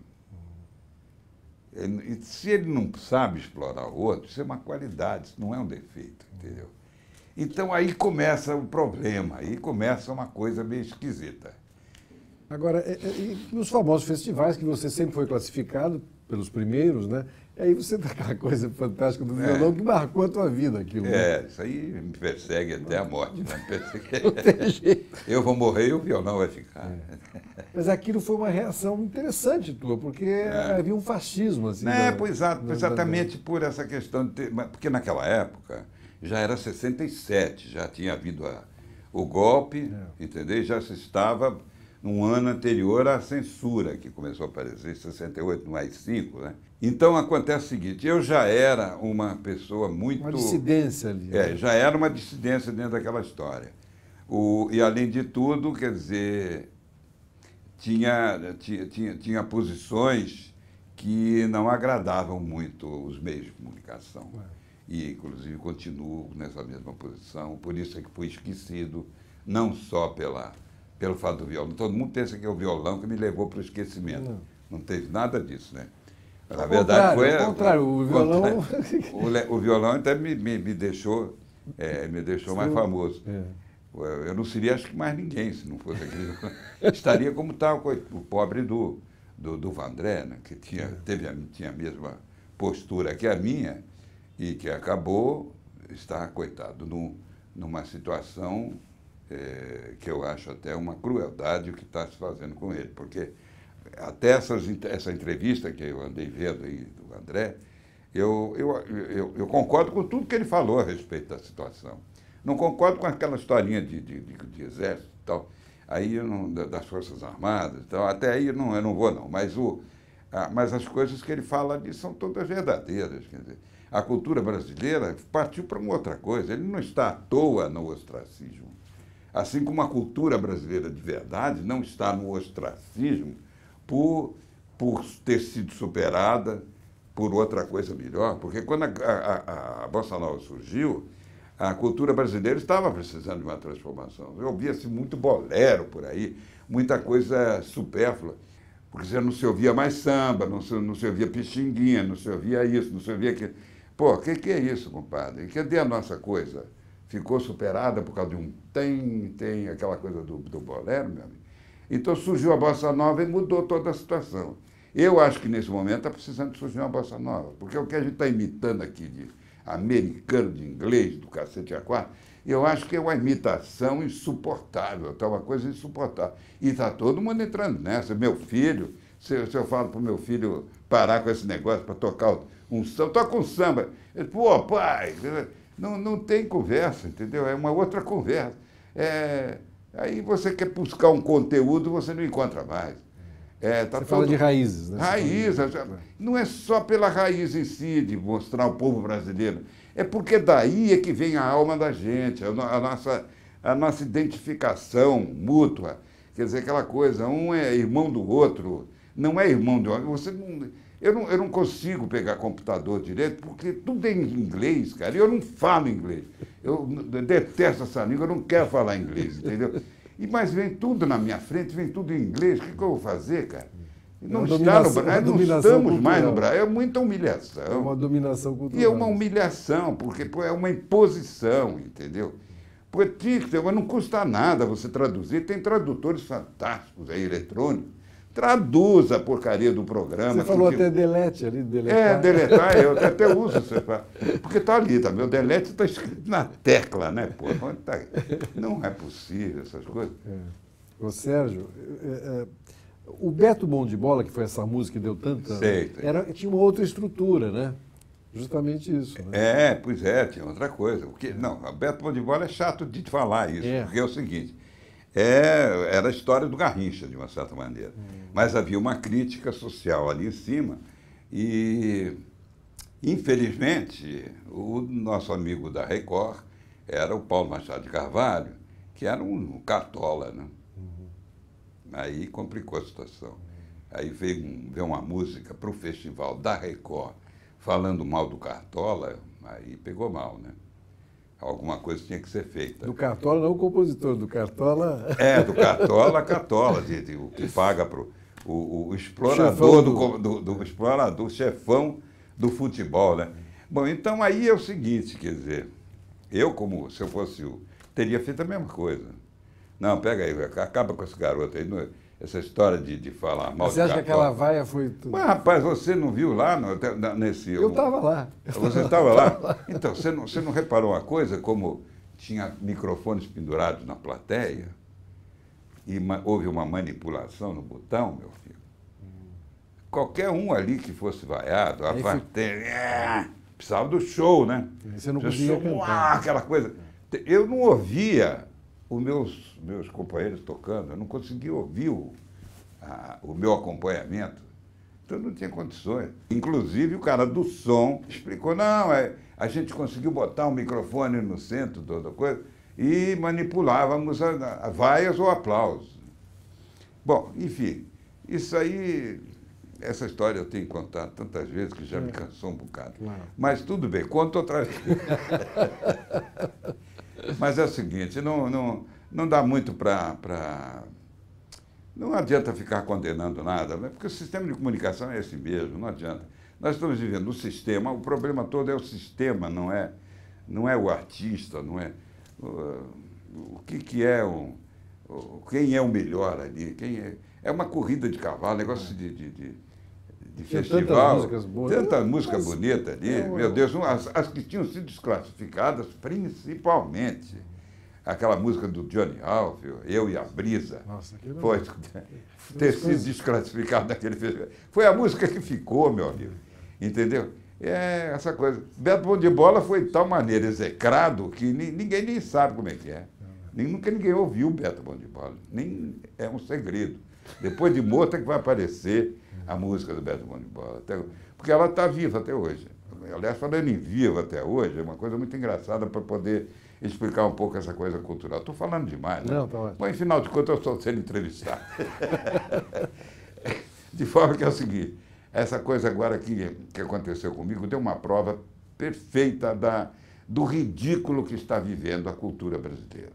e se ele não sabe explorar o outro, isso é uma qualidade, isso não é um defeito, entendeu? Então aí começa o problema, aí começa uma coisa meio esquisita. Agora, é, é nos famosos festivais que você sempre foi classificado pelos primeiros, né? E aí você tem aquela coisa fantástica do violão é. que marcou a tua vida aquilo. Né? É, isso aí me persegue até a morte. Né? eu vou morrer e o violão vai ficar. É. Mas aquilo foi uma reação interessante tua, porque é. havia um fascismo assim. É, da, pois, da, exatamente da... por essa questão de ter, Porque naquela época já era 67, já tinha havido a, o golpe, é. entendeu? Já se estava um ano anterior à censura, que começou a aparecer em 68, no 5 né? Então acontece o seguinte, eu já era uma pessoa muito... Uma dissidência ali. É, né? já era uma dissidência dentro daquela história. O, e além de tudo, quer dizer, tinha, tinha, tinha, tinha posições que não agradavam muito os meios de comunicação. E, inclusive, continuo nessa mesma posição. Por isso é que fui esquecido, não só pela pelo fato do violão. Todo mundo pensa que é o violão que me levou para o esquecimento. Não. Não teve nada disso, né? na verdade foi. Ao contrário, o violão. O, o, violão até me, me, me deixou, é, me deixou Sim. mais famoso. É. Eu não seria, acho que, mais ninguém se não fosse aquele violão. Estaria como tal, o pobre do, do, do Vandré, né? que tinha, é. teve a, tinha a mesma postura que a minha e que acabou estar, coitado, num, numa situação é, que eu acho até uma crueldade o que está se fazendo com ele, porque até essas, essa entrevista que eu andei vendo aí do André, eu, eu, eu, eu, concordo com tudo que ele falou a respeito da situação. Não concordo com aquela historinha de, de, de, de exército e tal, aí não, das Forças Armadas e tal, até aí eu não, eu não vou não, mas, o, a, mas as coisas que ele fala ali são todas verdadeiras, quer dizer, a cultura brasileira partiu para uma outra coisa, ele não está à toa no ostracismo. Assim como a cultura brasileira de verdade não está no ostracismo por, por ter sido superada por outra coisa melhor, porque quando a, a, a Bossa Nova surgiu, a cultura brasileira estava precisando de uma transformação. Eu ouvia-se muito bolero por aí, muita coisa supérflua, porque já não se ouvia mais samba, não se, não se ouvia pichinguinha, não se ouvia isso, não se ouvia aquilo. Pô, o que, que é isso, compadre? Cadê a nossa coisa? ficou superada por causa de um tem, tem, aquela coisa do, do bolero, meu amigo. Então surgiu a bossa nova e mudou toda a situação. Eu acho que nesse momento está precisando surgir uma bossa nova, porque o que a gente está imitando aqui de americano, de inglês, do cacete a quatro, eu acho que é uma imitação insuportável, tá uma coisa insuportável. E está todo mundo entrando nessa. Meu filho, se, se eu falo para o meu filho parar com esse negócio para tocar um samba, toca um samba. Ele, pô, pai, não, não tem conversa, entendeu? É uma outra conversa. É, aí você quer buscar um conteúdo, você não encontra mais. É, tá você fala de raízes, né? Raiz, é, é. não é só pela raiz em si de mostrar o povo brasileiro, é porque daí é que vem a alma da gente, a, a nossa, a nossa identificação mútua. Quer dizer, aquela coisa, um é irmão do outro, não é irmão do outro. Você não eu não, eu não consigo pegar computador direito, porque tudo é em inglês, cara, e eu não falo inglês. Eu detesto essa língua, eu não quero falar inglês, entendeu? E, mas vem tudo na minha frente, vem tudo em inglês, o que, que eu vou fazer, cara? É não, está no Brasil, é não estamos cultural. mais no Brasil, é muita humilhação. É uma dominação cultural. E é uma humilhação, porque é uma imposição, entendeu? Porque não custa nada você traduzir, tem tradutores fantásticos aí, eletrônicos. Traduz a porcaria do programa. Você falou até delete ali, deletar. É, deletar, eu até uso, você fala. porque está ali, tá, meu delete está escrito na tecla, né? Pô, tá, não é possível essas coisas. É. Ô, Sérgio, é, é, o Beto Bom de Bola, que foi essa música que deu tanta. Sei, sei. Era, tinha uma outra estrutura, né? Justamente isso. Né? É, pois é, tinha outra coisa. O que, não, o Beto Bom de Bola é chato de falar isso, é. porque é o seguinte é, era a história do Garrincha, de uma certa maneira. Hum. Mas havia uma crítica social ali em cima e, infelizmente, o nosso amigo da Record era o Paulo Machado de Carvalho, que era um cartola, né? Uhum. Aí complicou a situação. Aí veio, veio uma música para o festival da Record falando mal do Cartola, aí pegou mal, né? Alguma coisa tinha que ser feita. Do Cartola não o compositor, do Cartola. É, do Cartola, Cartola, de, de, o que paga para o, o, explorador, do... Do, do, do, explorador, chefão do futebol, né? Bom, então aí é o seguinte, quer dizer, eu como se eu fosse o, teria feito a mesma coisa. Não, pega aí, acaba com esse garoto aí. Não, é? Essa história de, de falar mal Você acha que aquela vaia foi tudo? Mas, rapaz, você não viu lá no, nesse. Eu estava lá. Você estava lá? lá? Então, você não, você não reparou uma coisa como tinha microfones pendurados na plateia e houve uma manipulação no botão, meu filho. Qualquer um ali que fosse vaiado, a plateia. Foi... É, precisava do show, né? Você não podia. Show, aquela coisa. Eu não ouvia os meus, meus companheiros tocando, eu não conseguia ouvir o, a, o meu acompanhamento. Então não tinha condições. Inclusive o cara do som explicou, não, é, a gente conseguiu botar um microfone no centro toda coisa e manipulávamos a, a vaias ou aplausos. Bom, enfim, isso aí, essa história eu tenho contado tantas vezes que já me cansou um bocado. Não. Mas tudo bem, conto outra vez. Mas é o seguinte, não, não, não dá muito para... Não adianta ficar condenando nada, né? porque o sistema de comunicação é esse mesmo, não adianta. Nós estamos vivendo o sistema, o problema todo é o sistema, não é, não é o artista, não é... O, o que, que é um... Quem é o melhor ali? Quem é, é uma corrida de cavalo, negócio de, de, de de festival. Tantas músicas, tanta música Mas, bonita ali. É meu Deus, as, as, que tinham sido desclassificadas, principalmente. Aquela música do Johnny Alvio, Eu e a Brisa. Nossa, que é foi ter sido desclassificado naquele festival. Foi a música que ficou, meu amigo. Entendeu? É essa coisa. Beto Bom de Bola foi de tal maneira execrado que ninguém nem sabe como é que é. Nem, nunca ninguém ouviu Beto Bom de Bola. Nem é um segredo. Depois de morto é que vai aparecer a música do Beto Mão de Bola, até, porque ela está viva até hoje. Aliás, falando em viva até hoje, é uma coisa muito engraçada para poder explicar um pouco essa coisa cultural. Estou falando demais, né? Não, tá ótimo. Mas, afinal de contas, eu estou sendo entrevistado. de forma que é o seguinte, essa coisa agora que, que aconteceu comigo deu uma prova perfeita da, do ridículo que está vivendo a cultura brasileira.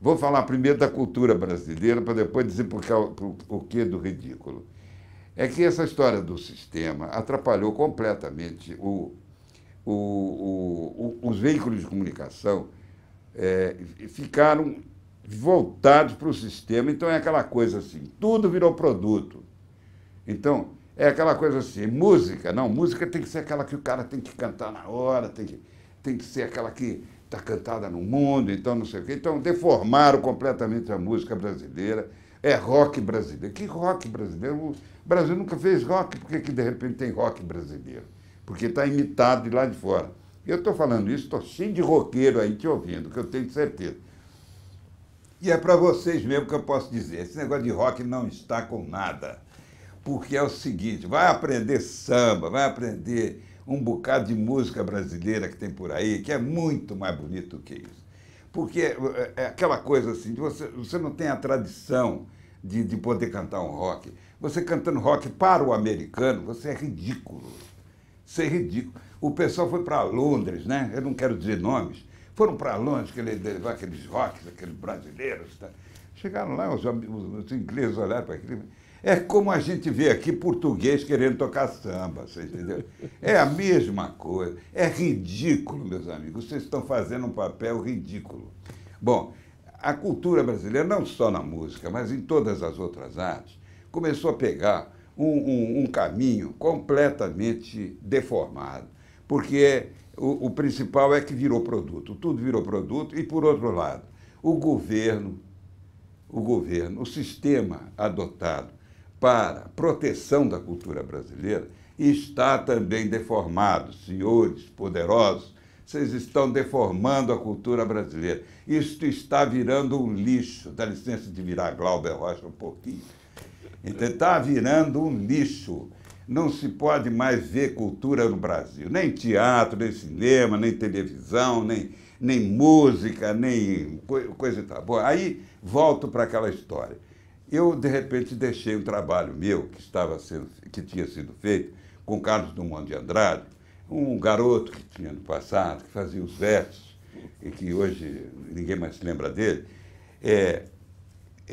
Vou falar primeiro da cultura brasileira para depois dizer por que, por, o que do ridículo é que essa história do sistema atrapalhou completamente o, o, o, os veículos de comunicação é, ficaram voltados para o sistema. Então é aquela coisa assim, tudo virou produto. Então, é aquela coisa assim, música, não, música tem que ser aquela que o cara tem que cantar na hora, tem que, tem que ser aquela que está cantada no mundo, então não sei o quê. Então deformaram completamente a música brasileira é rock brasileiro. Que rock brasileiro? O Brasil nunca fez rock, por que, que de repente tem rock brasileiro? Porque está imitado de lá de fora. Eu estou falando isso, estou cheio de roqueiro aí te ouvindo, que eu tenho certeza. E é para vocês mesmo que eu posso dizer, esse negócio de rock não está com nada. Porque é o seguinte, vai aprender samba, vai aprender um bocado de música brasileira que tem por aí, que é muito mais bonito do que isso. Porque é, é, é aquela coisa assim, você, você não tem a tradição de, de poder cantar um rock. Você cantando rock para o americano, você é ridículo. Você é ridículo. O pessoal foi para Londres, né? Eu não quero dizer nomes. Foram para Londres, aquele, aqueles rocks, aqueles brasileiros. Tá? Chegaram lá, os, os, os ingleses olharam para aquilo é como a gente vê aqui português querendo tocar samba, você entendeu? É a mesma coisa. É ridículo, meus amigos. Vocês estão fazendo um papel ridículo. Bom, a cultura brasileira, não só na música, mas em todas as outras artes, começou a pegar um, um, um caminho completamente deformado. Porque o, o principal é que virou produto. Tudo virou produto. E, por outro lado, o governo, o governo, o sistema adotado para proteção da cultura brasileira está também deformado. Senhores poderosos, vocês estão deformando a cultura brasileira. Isto está virando um lixo. Dá licença de virar Glauber Rocha um pouquinho. Então, está virando um lixo. Não se pode mais ver cultura no Brasil. Nem teatro, nem cinema, nem televisão, nem, nem música, nem coisa e tal. Bom, aí volto para aquela história eu, de repente, deixei um trabalho meu que, estava sendo, que tinha sido feito com Carlos Dumont de Andrade, um garoto que tinha no passado, que fazia os versos, e que hoje ninguém mais se lembra dele, é,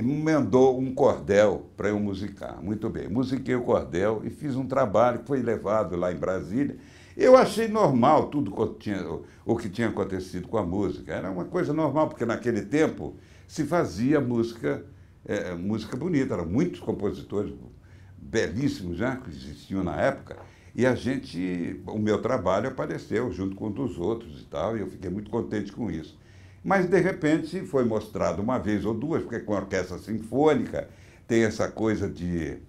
mandou um cordel para eu musicar. Muito bem, musiquei o cordel e fiz um trabalho que foi levado lá em Brasília. Eu achei normal tudo o que tinha, o que tinha acontecido com a música. Era uma coisa normal, porque naquele tempo se fazia música é, é, música bonita, eram muitos compositores belíssimos já né, que existiam na época. E a gente, o meu trabalho apareceu junto com um dos outros e tal, e eu fiquei muito contente com isso. Mas, de repente, foi mostrado uma vez ou duas, porque com a orquestra sinfônica tem essa coisa de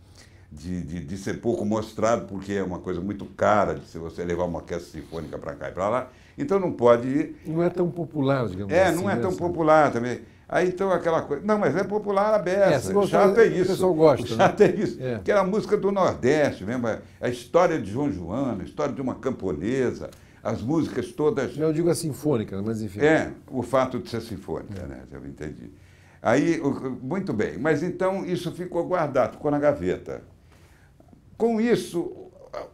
de, de, de, ser pouco mostrado, porque é uma coisa muito cara de se você levar uma orquestra sinfônica para cá e para lá. Então não pode. ir Não é tão popular, digamos é, assim. É, não é né, tão assim. popular também. Aí então aquela coisa. Não, mas é popular a beça. É, o chato é isso. O pessoal gosta. Né? chato né? é isso. É. Que era é a música do Nordeste mesmo. É a história de João Joana, a história de uma camponesa, as músicas todas. Eu digo a sinfônica, mas enfim. É, o fato de ser sinfônica, é. né? Já entendi. Aí, muito bem. Mas então isso ficou guardado, ficou na gaveta. Com isso,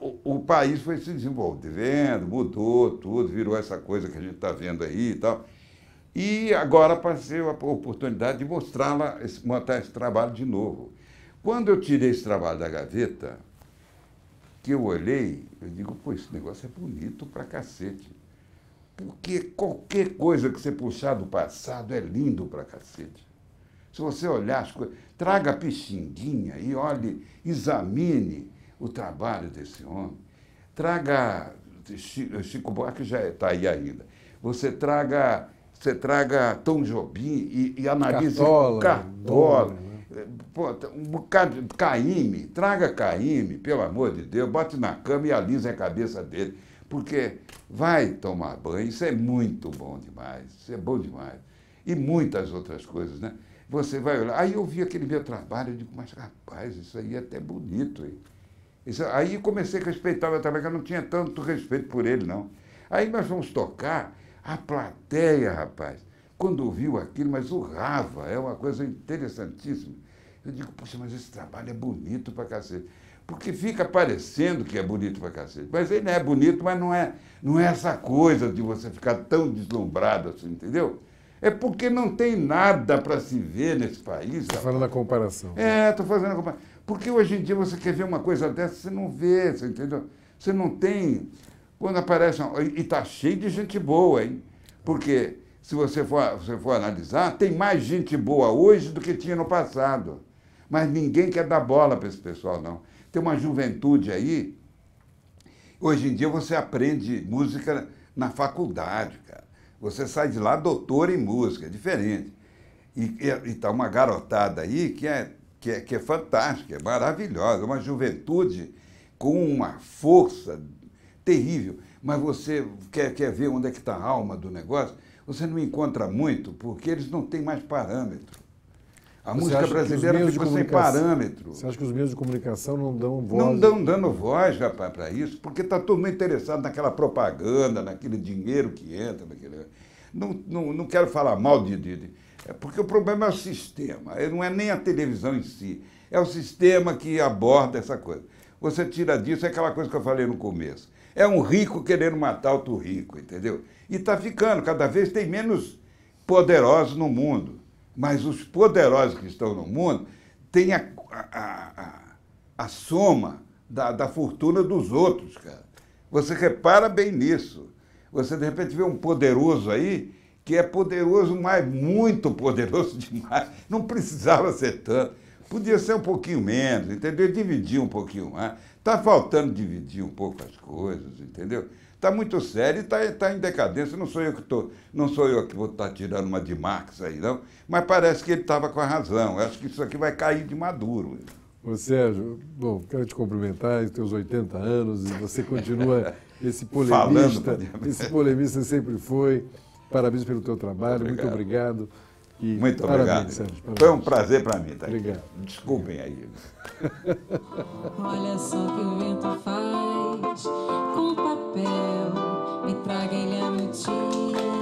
o, o país foi se desenvolvendo, mudou tudo, virou essa coisa que a gente está vendo aí e tal. E agora apareceu a oportunidade de mostrá-la, montar esse trabalho de novo. Quando eu tirei esse trabalho da gaveta, que eu olhei, eu digo, pô, esse negócio é bonito pra cacete. Porque qualquer coisa que você puxar do passado é lindo pra cacete. Se você olhar as coisas, traga a pichinguinha e olhe, examine o trabalho desse homem. Traga, Chico Buarque já está aí ainda, você traga, você traga Tom Jobim e, e analise Cartola. Cartola. Né? Pô, tá um bocado, Caíme, traga Caíme, pelo amor de Deus, bote na cama e alise a cabeça dele, porque vai tomar banho, isso é muito bom demais, isso é bom demais. E muitas outras coisas, né? Você vai olhar. Aí eu vi aquele meu trabalho, eu digo, mas rapaz, isso aí é até bonito, hein? Isso, aí comecei a respeitar meu trabalho, que eu não tinha tanto respeito por ele, não. Aí nós fomos tocar, a plateia, rapaz, quando ouviu aquilo, mas urrava, é uma coisa interessantíssima. Eu digo, poxa, mas esse trabalho é bonito pra cacete. Porque fica parecendo que é bonito pra cacete. Mas ele é bonito, mas não é, não é essa coisa de você ficar tão deslumbrado assim, entendeu? É porque não tem nada para se ver nesse país. Estou falando a comparação. É, estou fazendo a comparação. Porque hoje em dia você quer ver uma coisa dessa, você não vê, você entendeu? Você não tem. Quando aparece. Uma... E está cheio de gente boa, hein? Porque se você for, você for analisar, tem mais gente boa hoje do que tinha no passado. Mas ninguém quer dar bola para esse pessoal, não. Tem uma juventude aí. Hoje em dia você aprende música na faculdade, cara. Você sai de lá doutor em música, é diferente. E está uma garotada aí que é que é, que é fantástica, é maravilhosa, uma juventude com uma força terrível. Mas você quer, quer ver onde é que está a alma do negócio? Você não encontra muito, porque eles não têm mais parâmetro. A você música brasileira ficou sem parâmetro. Você acha que os meios de comunicação não dão voz? Não dão dando voz, para isso, porque está todo mundo interessado naquela propaganda, naquele dinheiro que entra. Naquele... Não, não, não quero falar mal de, de, de é porque o problema é o sistema, não é nem a televisão em si, é o sistema que aborda essa coisa. Você tira disso, é aquela coisa que eu falei no começo. É um rico querendo matar outro rico, entendeu? E está ficando, cada vez tem menos poderosos no mundo. Mas os poderosos que estão no mundo têm a, a, a, a soma da, da fortuna dos outros, cara. Você repara bem nisso. Você de repente vê um poderoso aí que é poderoso, mas muito poderoso demais. Não precisava ser tanto. Podia ser um pouquinho menos, entendeu? Dividir um pouquinho mais. Está faltando dividir um pouco as coisas, entendeu? Está muito sério e está tá em decadência. Não sou eu que tô, não sou eu que vou estar tá tirando uma de Marx aí, não. Mas parece que ele estava com a razão. Eu acho que isso aqui vai cair de maduro. Ô Sérgio, bom, quero te cumprimentar em teus 80 anos e você continua esse polemista. Falando, esse polemista sempre foi. Parabéns pelo teu trabalho, muito obrigado. muito obrigado. Muito parabéns, obrigado. Sérgio, parabéns. Foi um prazer para mim estar tá? obrigado. aqui. Desculpem aí. Olha só o que o vento faz com papel, me traga ele a notícia.